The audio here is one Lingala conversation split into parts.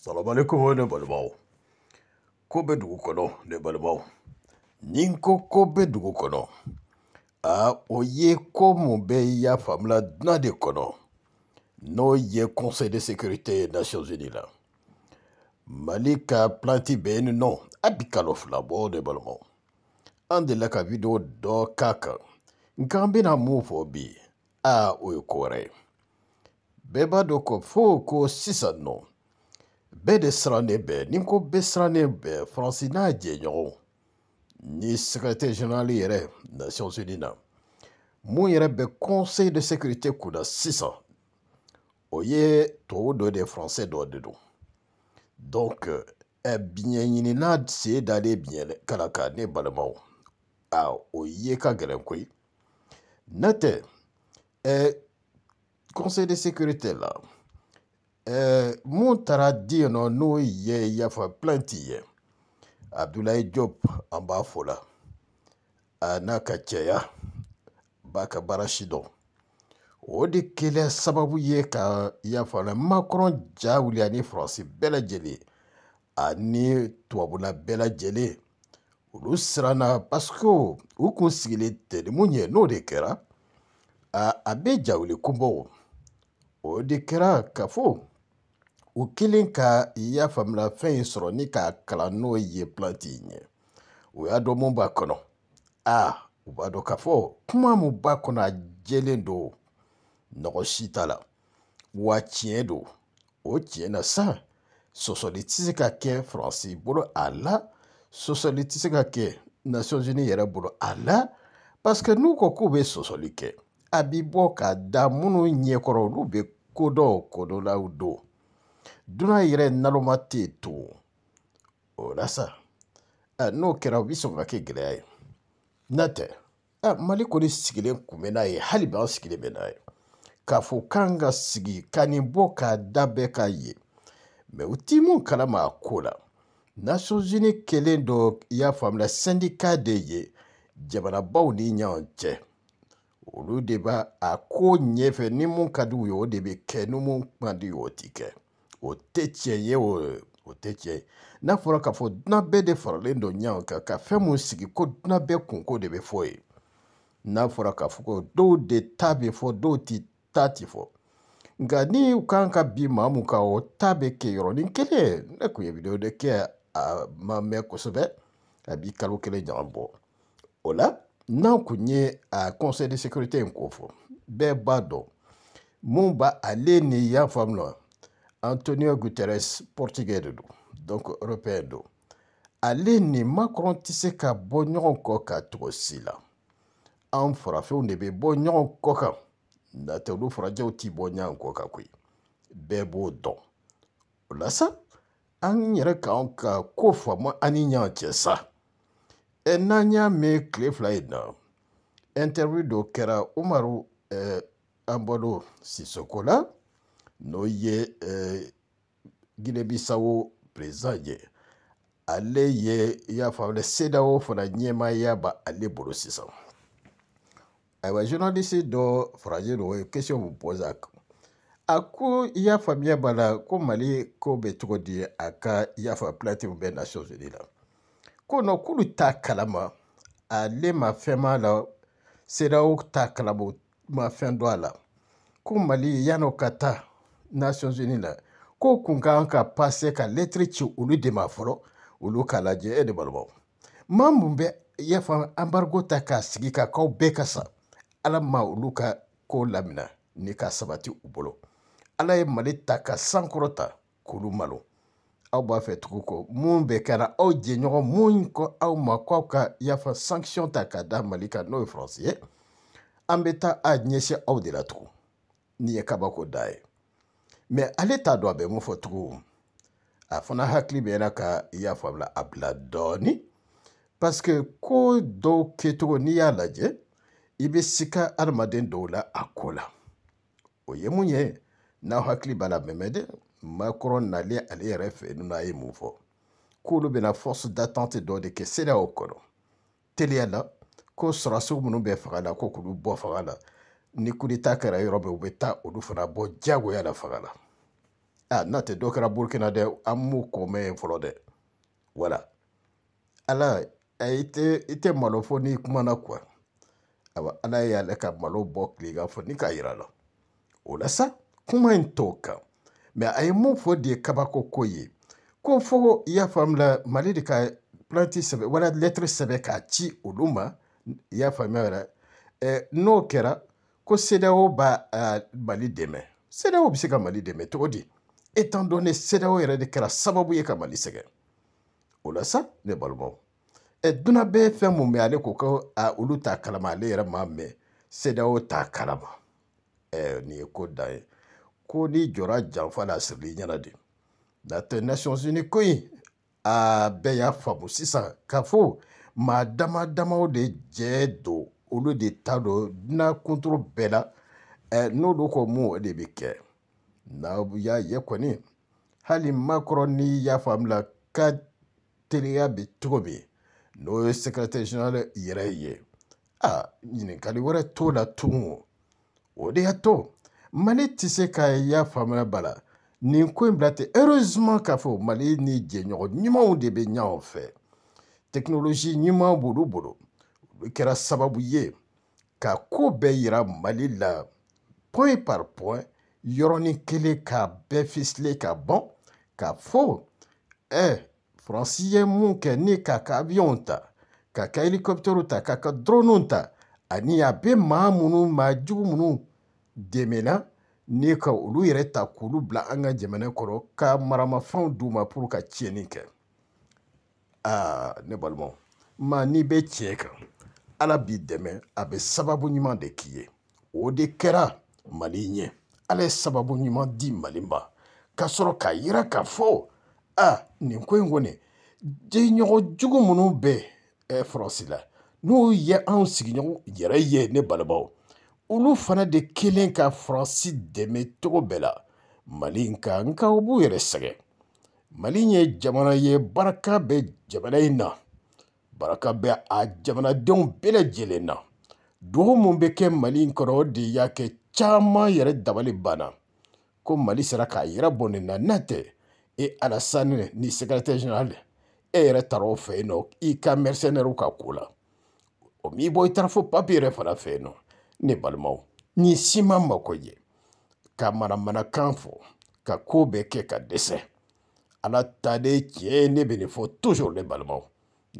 salamu alaikum ne balimaw ko bɛ dugu kɔnɔ ne balimaw ni n ko ko bɛ dugu kɔnɔ a o ye ko mun bɛ y'a faamula dunan de kɔnɔ n'o ye conseil de sécurité nations unies la mali ka planti bɛ yen nɔ a bi kalo fila bɔ ne balimaw an delila ka video dɔ k'a kan nka an bɛna mun fɔ bi a o ye ko wɛrɛ ye bɛɛ b'a dɔn ko fo ko sisan nɔ no. bɛɛ de sirannen bɛɛ ni n ko bɛɛ sirannen bɛɛ faransi n'a jɛɲɔgɔn ni sekirɛtɛri jenerali yɛrɛ nations unies na mun yɛrɛ bɛ conseil de sécurité kunna sisan o ye tubabu dɔ de ye faransɛ dɔ de don donc ɛ biɲɛɲinina sen dalen biɲɛ kana ka ne balimaw a o ye ka gɛlɛn koyi n'o tɛ ɛ conseil de sécurité la Eh, mun taara di yen nɔ n'o ye yafa planti ye abdulayi job an b'a fo la a n'a ka cɛya b'a ka baara si dɔn o de kɛlɛ sababu ye ka yafa la makɔrɔn ja wuli ani faransi bɛɛ lajɛlen ani tubabula bɛɛ lajɛlen olu siranna paseke u kun sigilen tɛ ni mun ye n'o de kɛra a, a bɛ jawuli kunbɔ o de kɛra ka fɔ u kelen ka y'a faamula fɛn in sɔrɔ ni k'a kalan n'o ye planti ɲɛ u y'a dɔn mun b'a kɔnɔ a u b'a dɔn k'a fɔ kuma mun b'a kɔnɔ a jɛlen don nɔgɔ si t'a la wa tiɲɛ don o tiɲɛ na sa sɔsɔli tɛ se ka kɛ faransi bolo a la sɔsɔli tɛ se ka kɛ nations unis yɛrɛ bolo a la parce que n'u ko k'u bɛ sɔsɔli kɛ a b'i bɔ k'a da minnu ɲɛkɔrɔ olu bɛ kodɔn kodɔnlaw don. dunan yɛrɛ naloma tɛ yen tugun o la sa n'o kɛra o bi sɔn ka kɛ gɛlɛya ye n'a tɛ mali kɔni sigilen kun bɛ n'a ye hali bi an sigilen bɛ n'a ye k'a fɔ k'an ka sigi ka nin bɔ k'a da bɛɛ k'a ye mɛ u ti mun kalama a ko la nations unis kɛlen dɔ i y'a faamula sɛndika de ye jamanabaw ni ɲɔgɔn cɛ olu de b'a a ko ɲɛfɛ ni mun ka di u ye o de bɛ kɛ ni mun man di u ye o ti kɛ o tɛ tiɲɛ ye o o tɛ tiɲɛ ye n'a fɔra k'a fɔ dunan bɛɛ de faralen don ɲɔgɔn kan ka fɛn mun sigi ko dunan bɛɛ kunko de bɛ fɔ ye n'a fɔra k'a fɔ ko dɔw de ta bɛ fɔ dɔw ti ta ti fɔ nka ni u kan ka bin maa mun kan o ta bɛ kɛ yɔrɔnin kelen ne kun ye bidon de kɛ a ma mɛn kosɛbɛ a b'i kalo kelen jama bɔ o la n'an kun ye a conseil de sécurité in ko fɔ bɛɛ b'a dɔn mun b'a ale ni yan faamu na antonio guterres portugais de don donc européen don ale ni macron tɛ se ka bɔ ɲɔgɔn kɔ ka cogo si la an farafinw de bɛ bɔ ɲɔgɔn kɔ kan natɛ olu farajɛw ti bɔ ɲɔgɔn kɔ kan koyi bɛɛ b'o dɔn o la sa an yɛrɛ k'an ka ko faamu an ni ɲɔgɔn cɛ sa ɛ e n'an y'a mɛn tile fila in e na interview dɔ kɛra umaru ɛ eh, anbɔdo sisoko la. n'o ye eh, guinebissawo perezan ye ale ye i y'a faamuya sedawo fana ɲɛmaaya ba ale bolo sisan ayiwa journaliste dɔ faraje do o ye question mun pose a kan a ko i y'a faamuya b'a la ko mali ko bɛ cogo di a ka i y'a faamuya plateau bɛ nations unies la ko nɔ k'olu t'a kalama ale ma fɛn b'a la sedawo t'a kalama u ma fɛn dɔn a la ko mali yann'o ka taa nations unies la ko kun kan ka pase ka lɛtiri ci olu de ma fɔlɔ olu k'a lajɛ e de balimaw maa mun bɛ i y'a faamu embargo ta k'a sigi ka k'aw bɛɛ ka sa ala ma olu ka ko lamina ni ka sabati u bolo ala ye mali ta ka sankɔrɔ ta k'olu malo aw b'a fɛ tugu kɔ mun bɛɛ kɛra aw jɛɲɔgɔn mun kɔ aw ma k'aw ka yafa sanction ta k'a da mali kan n'o ye faransi ye an bɛ taa a ɲɛsin aw de la tugun nin ye kabako da ye mɛ ale t'a dɔn a bɛ mun fɔ tugun a fana hakili bɛ na ka i y'a faamula a bila dɔɔni paseke ko dɔw kɛcogo n'i y'a lajɛ i bɛ sika adamaden dɔw la a ko la o ye mun ye n'aw hakili b'a la mɛmɛ dɛ makɔrɔ nalen ale yɛrɛ fɛ yen nɔ a ye mun fɔ k'olu bɛna force d'attente dɔ de kɛ seereyaw kɔnɔ teliya la ko sɔrasiw minnu bɛ faga la ko k'olu bɔ faga la ni kudeta kɛra yɔrɔ bɛ u bɛ taa olu fana bɔ diyagoya la fanga la a ah, n'a tɛ dɔ kɛra burukina dɛ an m'u kɔmɛ yen fɔlɔ dɛ wala ala i tɛ i tɛ malo fɔ n'i kumana kuwa awa ala y'ale ka malo bɔ tilegan fɔ ni k'a yira la o la sa kuma in t'o kan mɛ a ye mun fɔ de ye kabako ko ye ko fo i y'a faamula mali de ka planti sɛbɛ wala lɛtiri sɛbɛ k'a ci olu ma i y'a faamuya yɛrɛ n'o kɛra ko CEDEAO ba uh, Mali dɛmɛ CEDEAO bɛ se ka Mali dɛmɛ cogo di étant donné CEDEAO yɛrɛ de kɛra sababu ye ka Mali sɛgɛn o la sa ne balimaw ɛ dunan bɛɛ fɛn mun mɛn ale ko ko a olu t'a kalama ale yɛrɛ m'a mɛn CEDEAO t'a kalama ɛ nin ye ko dan ye ko n'i jɔra janfa la a sirili ɲɛna de n'a tɛ Nations Unies ko in a bɛɛ y'a faamu sisan k'a fɔ maa dama damaw de jɛ don olu de ta don dunan kuntoro bɛɛ la n'olu ko mun o de bɛ kɛ n'a y'a ye kɔni hali makɔrɔ n'i y'a faamula ka teriya bɛ cogo min n'o ye sekirɛtɛri jenerali yɛrɛ ye a ɲininkali wɛrɛ t'o la tugun o de y'a to mali tɛ se ka y'a faamuya ba la nin ko in bila ten heureusement k'a fɔ mali ni jɛɲɔgɔn ɲumanw de bɛ ɲɛ o fɛ tekinoloji ɲuman b'olu bolo kɛra sababu ye ka koo bɛɛ yira mali la point par point yɔrɔnin kelen k'a bɛɛ fisile ka bɔn k'a fɔ ɛ faransi ye mun kɛ ni k'a ka abiyɔnw ta k'a ka helikɔptɛrw ta k'a ka dɔrɔnuw ta ani a bɛ maa minnu maa jugu minnu dɛmɛna ni ka olu yɛrɛ ta k'olu bila an ka jamana kɔrɔ ka maramafɛnw d'u ma pour ka tiɲɛni kɛ aa ne balimaw ma n'i bɛ tiɲɛ kan ala b'i dɛmɛ a bɛ sababu ɲuman de k'i ye o de kɛra mali ɲɛ ala ye sababu ɲuman di mali ma ka sɔrɔ k'a yira k'a fɔ a nin ko in kɔni diɲɔgɔn jugu minnu bɛ ɛ faransi la n'o ye anw sigiɲɔgɔn yɛrɛ ye ne balimaw olu fana de kelen ka faransi dɛmɛ cogo bɛɛ la mali in kan nka u b'u yɛrɛ sɛgɛn mali ye jamana ye barika bɛ jamana in na baraka bɛ a jamanadenw bɛɛ lajɛlen na dugawu mun bɛ kɛ mali in kɔrɔ o de y'a kɛ caman yɛrɛ dabali banna ko mali sera k'a yɛrɛ bɔ nin na n'a tɛ e alasani ni sekirɛtɛ jenerali e yɛrɛ taara o fɛ yen nɔ i ka mɛrisɛnɛriw ka ko la o m'i bɔ i taara fo papi yɛrɛ fana fɛ yen nɔ ne balimaw ni si ma mako ye ka manamanakan fɔ ka koo bɛɛ kɛ ka dɛsɛ ala taalen tiɲɛ ne bɛ nin fɔ tozuru ne balimaw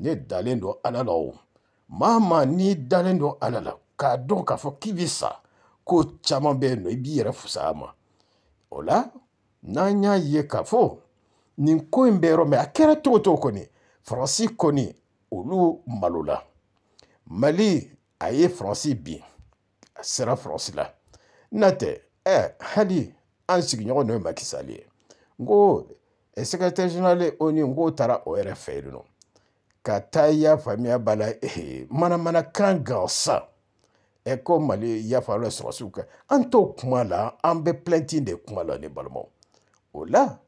ne dalen don ala la o maa maa n'i dalen don ala la k'a dɔn k'a fɔ k'i bɛ sa ko caman bɛ yen nɔ i b'i yɛrɛ fusaya ma o la n'an y'a ye k'a fɔ nin ko in bɛ yɔrɔ min a kɛra cogo cogo kɔni faransi kɔni olu malola mali a ye faransi bin a sera faransi la n'a tɛ ɛ hali an sigiɲɔgɔn n'o ye makisali ye n ko secrétaire général onu n k'o taara o yɛrɛ fɛ yen nɔ ka taa yafamiya b'a la manamanakan gansan ɛ ko mali yafa la sɔrɔsiw kan an t'o kuma la an bɛ plainti de kuma la ne balimaw o la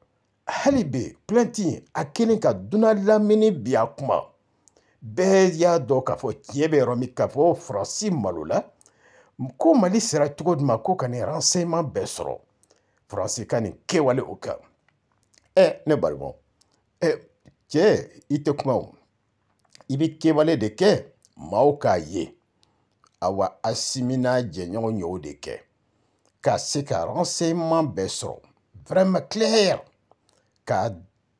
hali bi plainti a kelen ka dunan lamini bi a kuma bɛɛ y'a dɔn k'a fɔ tiɲɛ bɛ yɔrɔ min k'a fɔ faransi malo la ko mali sera cogo di ma ko ka nin renseignement bɛɛ sɔrɔ faransi ka nin kɛwale o kan ɛ ne balimaw ɛ cɛ i tɛ kuma o i bɛ kɛwale de kɛ maaw k'a ye awa asimina jɛɲɔgɔn y'o de kɛ ka se ka renseignement bɛɛ sɔrɔ vraiment clair ka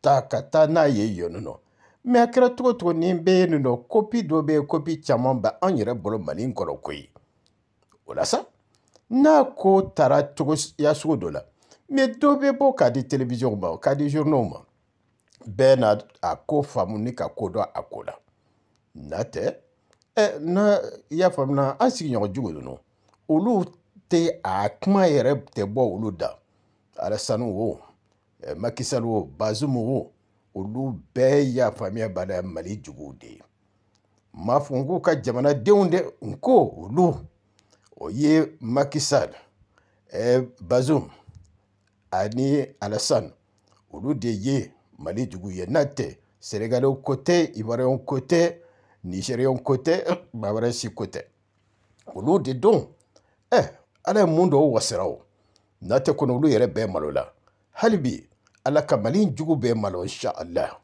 ta ka taa n'a ye yen nɔ mɛ a kɛra cogo cogo nin bɛ yen nɔ kopi dɔ bɛ yen kopi caman bɛ an yɛrɛ bolo mali in kɔrɔ koyi o la sa n'a ko taara cogoya sugu dɔ la mɛ dɔ bɛ bɔ k'a di telewisiyɔnw ma k'a di zurunɛw ma bɛɛ n'a ko faamu ni ka ko dɔn a ko la na tɛ ɛ na i y'a faamu an sigiɲɔgɔn jogo ninnu olu tɛ a kuma yɛrɛ tɛ bɔ olu da alasani wo ɛ makisali wo bazumu wo olu bɛɛ y'a faamuya bada mali juguw de ye n m'a fɔ n k'u ka jamanadenw dɛ n ko olu o ye makisali ɛ bazumu ani alasani olu de ye mali jugu ye n'a tɛ senegalɛw ko tɛ ivoiriyɛnw ko tɛ nigerian ko tɛ maa wɛrɛ si ko tɛ olu de don ɛ ala ye mun dɔw wasira o n'a tɛ kɔnɔ olu yɛrɛ bɛɛ malo la hali bi ala ka mali jugu bɛɛ malo insha allah